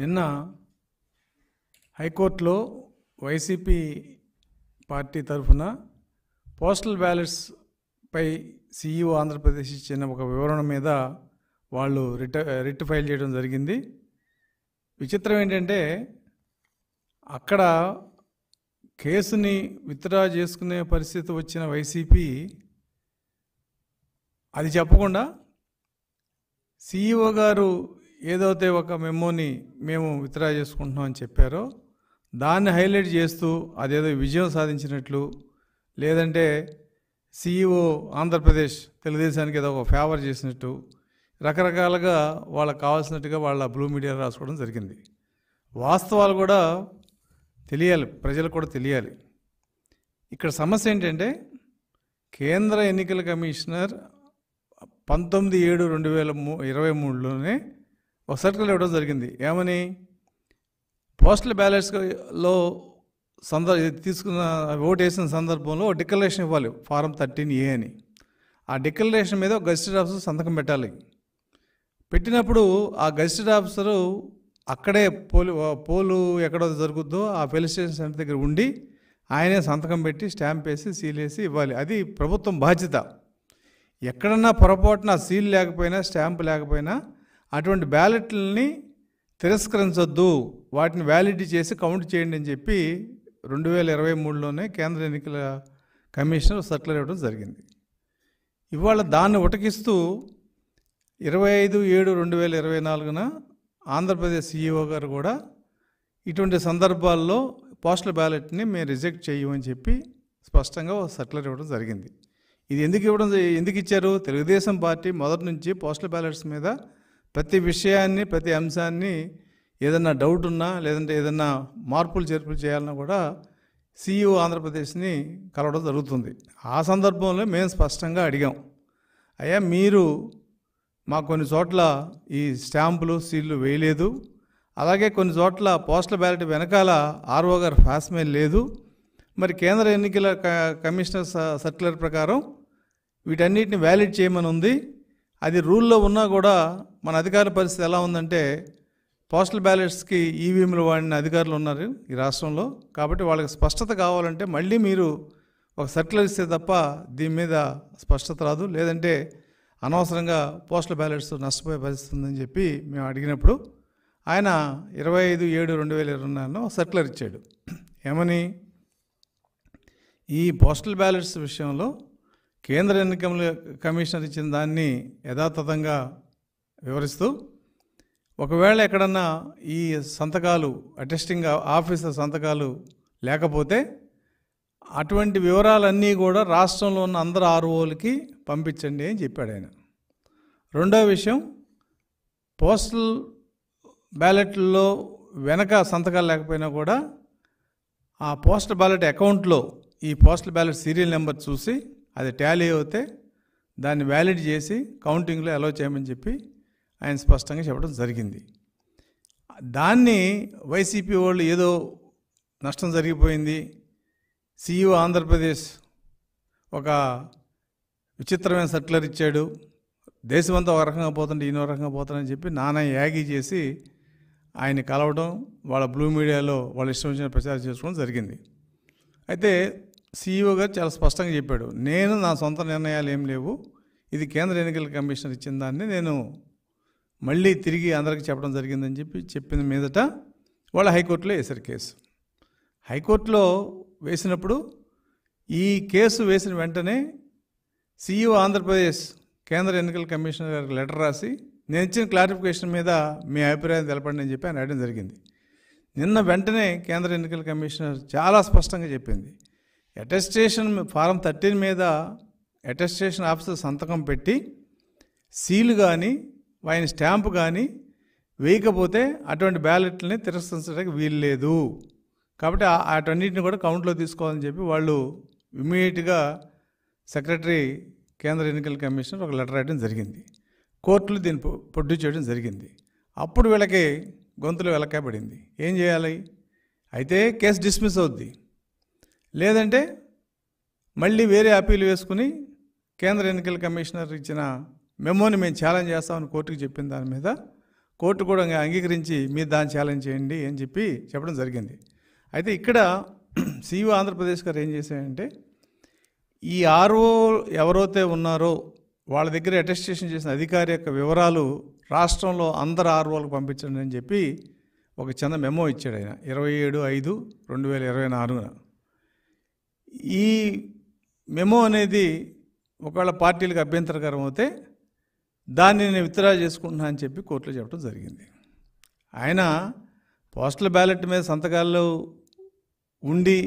నిన్న హైకోర్టులో YCP party తరఫున పోస్టల్ బ్యాలెట్స్పై సీఈఓ ఆంధ్రప్రదేశ్ ఇచ్చిన ఒక వివరణ మీద వాళ్ళు రిట రిట్ ఫైల్ చేయడం జరిగింది విచిత్రం ఏంటంటే అక్కడ కేసుని విత్డ్రా చేసుకునే పరిస్థితి వచ్చిన వైసీపీ అది చెప్పకుండా సీఈఓ గారు ఏదైతే ఒక మెమోని మేము విత్డ్రా చేసుకుంటున్నామని చెప్పారో దాన్ని హైలైట్ చేస్తూ అదేదో విజయం సాధించినట్లు లేదంటే సీఈఓ ఆంధ్రప్రదేశ్ తెలుగుదేశానికి ఏదో ఒక ఫేవర్ చేసినట్టు రకరకాలుగా వాళ్ళకి కావాల్సినట్టుగా వాళ్ళ బ్లూ మీడియా రాసుకోవడం జరిగింది వాస్తవాలు కూడా తెలియాలి ప్రజలకు కూడా తెలియాలి ఇక్కడ సమస్య ఏంటంటే కేంద్ర ఎన్నికల కమిషనర్ పంతొమ్మిది ఏడు రెండు వేల మూ ఇరవై మూడులోనే ఒక సర్కిల్ ఇవ్వడం జరిగింది ఏమని పోస్టల్ బ్యాలెట్స్లో సందర్ తీసుకున్న ఓటు వేసిన సందర్భంలో డిక్లరేషన్ ఇవ్వాలి ఫారం థర్టీన్ ఏ అని ఆ డిక్లరేషన్ మీద ఒక గజిస్టర్ ఆఫీసర్ సంతకం పెట్టాలి పెట్టినప్పుడు ఆ గజిస్టర్ ఆఫీసరు అక్కడే పోలు పోలు ఎక్కడ జరుగుద్దో ఆ పోలీస్ స్టేషన్ సెంటర్ దగ్గర ఉండి ఆయనే సంతకం పెట్టి స్టాంప్ వేసి సీల్ వేసి ఇవ్వాలి అది ప్రభుత్వం బాధ్యత ఎక్కడన్నా పొరపాటున సీల్ లేకపోయినా స్టాంప్ లేకపోయినా అటువంటి బ్యాలెట్లని తిరస్కరించొద్దు వాటిని వ్యాలిడిటీ చేసి కౌంట్ చేయండి అని చెప్పి రెండు వేల ఇరవై మూడులోనే కేంద్ర ఎన్నికల కమిషనర్ సర్కులర్ ఇవ్వడం జరిగింది ఇవాళ దాన్ని ఉటకిస్తూ ఇరవై ఐదు ఏడు రెండు వేల ఇరవై నాలుగున ఆంధ్రప్రదేశ్ సీఈఓ గారు కూడా ఇటువంటి సందర్భాల్లో పోస్టల్ బ్యాలెట్ని మేము రిజెక్ట్ చేయమని చెప్పి స్పష్టంగా ఒక సర్కులర్ ఇవ్వడం జరిగింది ఇది ఎందుకు ఇవ్వడం ఎందుకు ఇచ్చారు తెలుగుదేశం పార్టీ మొదటి నుంచి పోస్టల్ బ్యాలెట్స్ మీద ప్రతి విషయాన్ని ప్రతి అంశాన్ని ఏదన్నా డౌట్ ఉన్నా లేదంటే ఏదన్నా మార్పులు చేర్పులు చేయాలన్నా కూడా సిఇఓ e ఆంధ్రప్రదేశ్ని కలవడం జరుగుతుంది ఆ సందర్భంలో మేము స్పష్టంగా అడిగాం అయ్యా మీరు మా కొన్ని చోట్ల ఈ స్టాంపులు సీళ్లు వేయలేదు అలాగే కొన్ని చోట్ల పోస్టల్ బ్యాలెట్ వెనకాల ఆర్ఓ గారు ఫాస్మెయిల్ లేదు మరి కేంద్ర ఎన్నికల కమిషనర్ సర్క్యులర్ ప్రకారం వీటన్నిటిని వ్యాలిడ్ చేయమని ఉంది అది రూల్లో ఉన్నా కూడా మన అధికార పరిస్థితి ఎలా ఉందంటే పోస్టల్ బ్యాలెట్స్కి ఈవీఎంలు వాడిన అధికారులు ఉన్నారు ఈ రాష్ట్రంలో కాబట్టి వాళ్ళకి స్పష్టత కావాలంటే మళ్ళీ మీరు ఒక సర్క్యులర్ ఇస్తే తప్ప దీని మీద స్పష్టత రాదు లేదంటే అనవసరంగా పోస్టల్ బ్యాలెట్స్ నష్టపోయే పరిస్థితి ఉందని చెప్పి మేము అడిగినప్పుడు ఆయన ఇరవై ఐదు ఏడు రెండు వేల ఇరవై నాలుగులో సర్క్యులర్ ఇచ్చాడు ఏమని ఈ పోస్టల్ బ్యాలెట్స్ విషయంలో కేంద్ర ఎన్నికల కమిషనర్ ఇచ్చిన దాన్ని యథాతథంగా వివరిస్తూ ఒకవేళ ఎక్కడన్నా ఈ సంతకాలు అటెస్టింగ్ ఆఫీసర్ సంతకాలు లేకపోతే అటువంటి వివరాలన్నీ కూడా రాష్ట్రంలో ఉన్న అందరు ఆర్ఓలకి పంపించండి అని చెప్పాడు ఆయన రెండో విషయం పోస్టల్ బ్యాలెట్లో వెనక సంతకాలు లేకపోయినా కూడా ఆ పోస్టల్ బ్యాలెట్ అకౌంట్లో ఈ పోస్టల్ బ్యాలెట్ సీరియల్ నెంబర్ చూసి అది టాలీ అవుతే దాన్ని వ్యాలిడ్ చేసి కౌంటింగ్లో అలో చేయమని చెప్పి ఆయన స్పష్టంగా చెప్పడం జరిగింది దాన్ని వైసీపీ వాళ్ళు ఏదో నష్టం జరిగిపోయింది సీఈఓ ఆంధ్రప్రదేశ్ ఒక విచిత్రమైన సర్క్యులర్ ఇచ్చాడు దేశమంతా ఒక రకంగా పోతుంటే ఈయన రకంగా పోతానని చెప్పి నానా యాగి చేసి ఆయన కలవడం వాళ్ళ బ్లూ మీడియాలో వాళ్ళ ఇష్టం వచ్చిన ప్రచారం చేసుకోవడం జరిగింది అయితే సీఈఓ గారు చాలా స్పష్టంగా చెప్పాడు నేను నా సొంత నిర్ణయాలు ఏం లేవు ఇది కేంద్ర ఎన్నికల కమిషనర్ ఇచ్చిన దాన్ని నేను మళ్ళీ తిరిగి అందరికి చెప్పడం జరిగిందని చెప్పి చెప్పిన మీదట వాళ్ళు హైకోర్టులో వేశారు కేసు హైకోర్టులో వేసినప్పుడు ఈ కేసు వేసిన వెంటనే సీఈఓ ఆంధ్రప్రదేశ్ కేంద్ర ఎన్నికల కమిషనర్ గారికి లెటర్ రాసి నేను ఇచ్చిన క్లారిఫికేషన్ మీద మీ అభిప్రాయం తెలపండి అని చెప్పి ఆయన అడగడం జరిగింది నిన్న వెంటనే కేంద్ర ఎన్నికల కమిషనర్ చాలా స్పష్టంగా చెప్పింది అటెస్టేషన్ ఫారం థర్టీన్ మీద అటెస్టేషన్ ఆఫీసర్ సంతకం పెట్టి సీలు కానీ ఆయన స్టాంపు కానీ వేయకపోతే అటువంటి బ్యాలెట్లని తిరస్కరించడానికి వీల్లేదు కాబట్టి అటన్నిటిని కూడా కౌంట్లో తీసుకోవాలని చెప్పి వాళ్ళు ఇమీడియట్గా సెక్రటరీ కేంద్ర ఎన్నికల కమిషనర్ ఒక లెటర్ రాయడం జరిగింది కోర్టులు దీన్ని పొడ్డు చేయడం జరిగింది అప్పుడు వీళ్ళకి గొంతులు వెలకబడింది ఏం చేయాలి అయితే కేసు డిస్మిస్ అవుద్ది లేదంటే మళ్ళీ వేరే అప్పీలు వేసుకుని కేంద్ర ఎన్నికల కమిషనర్ ఇచ్చిన మెమోని మేము ఛాలెంజ్ చేస్తామని కోర్టుకు చెప్పిన దాని మీద కోర్టు కూడా అంగీకరించి మీరు దాన్ని ఛాలెంజ్ చేయండి అని చెప్పి చెప్పడం జరిగింది అయితే ఇక్కడ సిఇఓ e ఆంధ్రప్రదేశ్ గారు ఏం చేశాడంటే ఈ ఆర్ఓ ఎవరైతే ఉన్నారో వాళ్ళ దగ్గర అటెస్టేషన్ చేసిన అధికారి యొక్క వివరాలు రాష్ట్రంలో అందరు ఆర్ఓలకు పంపించండి అని చెప్పి ఒక చిన్న మెమో ఇచ్చాడు ఆయన ఇరవై ఏడు ఐదు రెండు వేల ఇరవై నాలుగున ఈ మెమో అనేది ఒకవేళ పార్టీలకు అభ్యంతరకరం అయితే దాన్ని నేను విత్డ్రా చేసుకుంటున్నా అని చెప్పి కోర్టులో చెప్పడం జరిగింది ఆయన పోస్టల్ బ్యాలెట్ మీద సంతకాల్లో ఉండి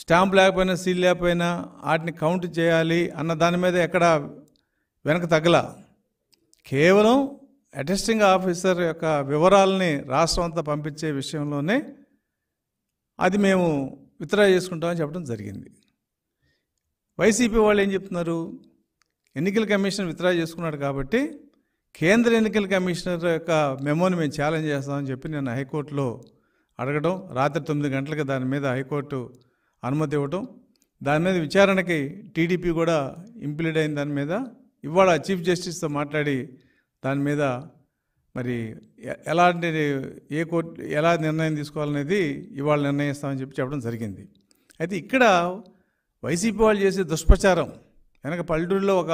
స్టాంప్ లేకపోయినా సీల్ లేకపోయినా వాటిని కౌంట్ చేయాలి అన్న దాని మీద ఎక్కడ వెనక తగ్గల కేవలం అటెస్టింగ్ ఆఫీసర్ యొక్క వివరాలని రాష్ట్రం అంతా పంపించే విషయంలోనే అది మేము విత్డ్రా చేసుకుంటామని చెప్పడం జరిగింది వైసీపీ వాళ్ళు ఏం చెప్తున్నారు ఎన్నికల కమిషన్ విత్డ్రా చేసుకున్నాడు కాబట్టి కేంద్ర ఎన్నికల కమిషనర్ యొక్క మెమోని మేము ఛాలెంజ్ చేస్తామని చెప్పి నేను హైకోర్టులో అడగడం రాత్రి తొమ్మిది గంటలకు దాని మీద హైకోర్టు అనుమతి ఇవ్వటం దాని మీద విచారణకి టీడీపీ కూడా ఇంప్లీడ్ అయిన దాని మీద ఇవాళ చీఫ్ జస్టిస్తో మాట్లాడి దాని మీద మరి ఎలాంటి ఏ కోర్టు ఎలా నిర్ణయం తీసుకోవాలనేది ఇవాళ నిర్ణయిస్తామని చెప్పి చెప్పడం జరిగింది అయితే ఇక్కడ వైసీపీ వాళ్ళు చేసే దుష్ప్రచారం వెనక పల్లెటూరులో ఒక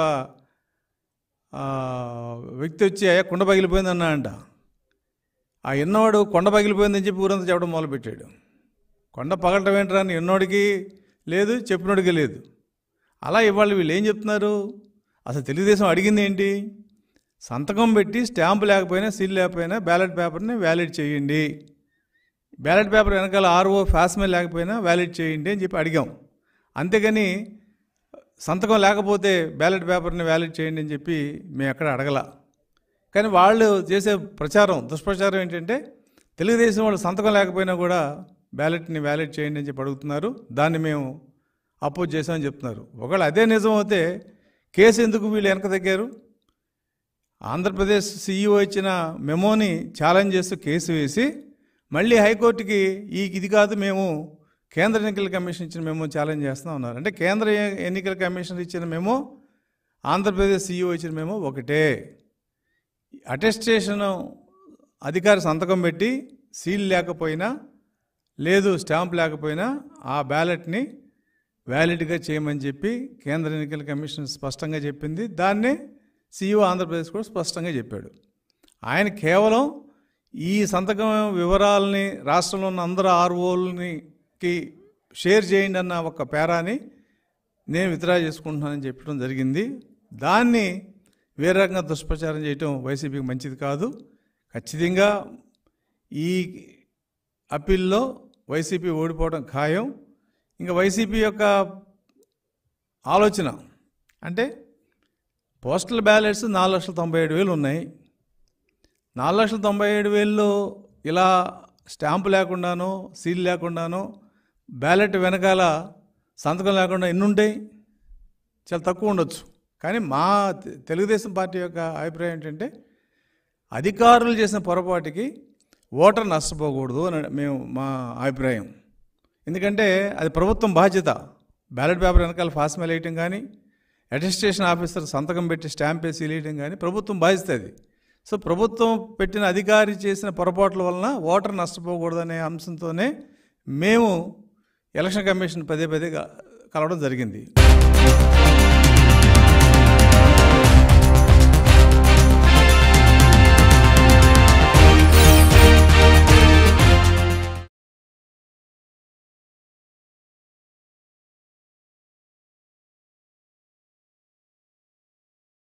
వ్యక్తి వచ్చి అయ్యా కుండ పగిలిపోయింది అన్నాడంట ఆ ఎన్నోడు కొండ పగిలిపోయిందని చెప్పి ఊరంతా చెప్పడం మొదలుపెట్టాడు కొండ పగలటం ఏంట్రా అని ఎన్నోడికి లేదు చెప్పినోడికి లేదు అలా ఇవాళ వీళ్ళు ఏం చెప్తున్నారు అసలు తెలుగుదేశం అడిగింది ఏంటి సంతకం పెట్టి స్టాంపు లేకపోయినా సీల్ లేకపోయినా బ్యాలెట్ పేపర్ని వ్యాలిడ్ చేయండి బ్యాలెట్ పేపర్ వెనకాల ఆర్ఓ ఫ్యాస్మే లేకపోయినా వ్యాలిడ్ చేయండి అని చెప్పి అడిగాం అంతేగాని సంతకం లేకపోతే బ్యాలెట్ పేపర్ని వ్యాలిడ్ చేయండి అని చెప్పి మేము ఎక్కడ అడగల కానీ వాళ్ళు చేసే ప్రచారం దుష్ప్రచారం ఏంటంటే తెలుగుదేశం వాళ్ళు సంతకం లేకపోయినా కూడా బ్యాలెట్ని వ్యాలిడ్ చేయండి అని చెప్పి అడుగుతున్నారు దాన్ని మేము అపోజ్ చేశామని చెప్తున్నారు ఒకవేళ అదే నిజం అయితే కేసు ఎందుకు వీళ్ళు వెనక తగ్గారు ఆంధ్రప్రదేశ్ సీఈఓ ఇచ్చిన మెమోని ఛాలెంజ్ చేస్తూ కేసు వేసి మళ్ళీ హైకోర్టుకి ఈ ఇది కాదు మేము కేంద్ర ఎన్నికల కమిషన్ ఇచ్చిన మేము ఛాలెంజ్ చేస్తూ ఉన్నారు అంటే కేంద్ర ఎన్నికల కమిషన్ ఇచ్చిన మేము ఆంధ్రప్రదేశ్ సీఈఓ ఇచ్చిన మేము ఒకటే అటెస్టేషన్ అధికారి సంతకం పెట్టి సీల్ లేకపోయినా లేదు స్టాంప్ లేకపోయినా ఆ బ్యాలెట్ని వ్యాలిడ్గా చేయమని చెప్పి కేంద్ర ఎన్నికల కమిషన్ స్పష్టంగా చెప్పింది దాన్ని సీఈఓ ఆంధ్రప్రదేశ్ కూడా స్పష్టంగా చెప్పాడు ఆయన కేవలం ఈ సంతకం వివరాలని రాష్ట్రంలో ఉన్న అందరు ఆర్ఓల్ని కి షేర్ చేయండి అన్న ఒక పేరాని నేను విత్డ్రా చేసుకుంటున్నానని చెప్పడం జరిగింది దాన్ని వేరే రకంగా దుష్ప్రచారం చేయటం వైసీపీకి మంచిది కాదు ఖచ్చితంగా ఈ అప్పీల్లో వైసీపీ ఓడిపోవడం ఖాయం ఇంకా వైసీపీ యొక్క ఆలోచన అంటే పోస్టల్ బ్యాలెట్స్ నాలుగు లక్షల తొంభై ఏడు వేలు ఉన్నాయి నాలుగు లక్షల తొంభై ఏడు వేలు ఇలా స్టాంపు లేకుండానో సీల్ లేకుండానో బ్యాలెట్ వెనకాల సంతకం లేకుండా ఎన్నుంటాయి చాలా తక్కువ ఉండొచ్చు కానీ మా తెలుగుదేశం పార్టీ యొక్క అభిప్రాయం ఏంటంటే అధికారులు చేసిన పొరపాటుకి ఓటర్ నష్టపోకూడదు అని మేము మా అభిప్రాయం ఎందుకంటే అది ప్రభుత్వం బాధ్యత బ్యాలెట్ పేపర్ వెనకాల మెయిల్ వేయటం కానీ అడ్మినిస్ట్రేషన్ ఆఫీసర్ సంతకం పెట్టి స్టాంప్ వేసి వెళ్ళేయటం కానీ ప్రభుత్వం బాధ్యత అది సో ప్రభుత్వం పెట్టిన అధికారి చేసిన పొరపాట్ల వలన ఓటర్ నష్టపోకూడదనే అంశంతోనే మేము ఎలక్షన్ కమిషన్ పదే పదే కలవడం జరిగింది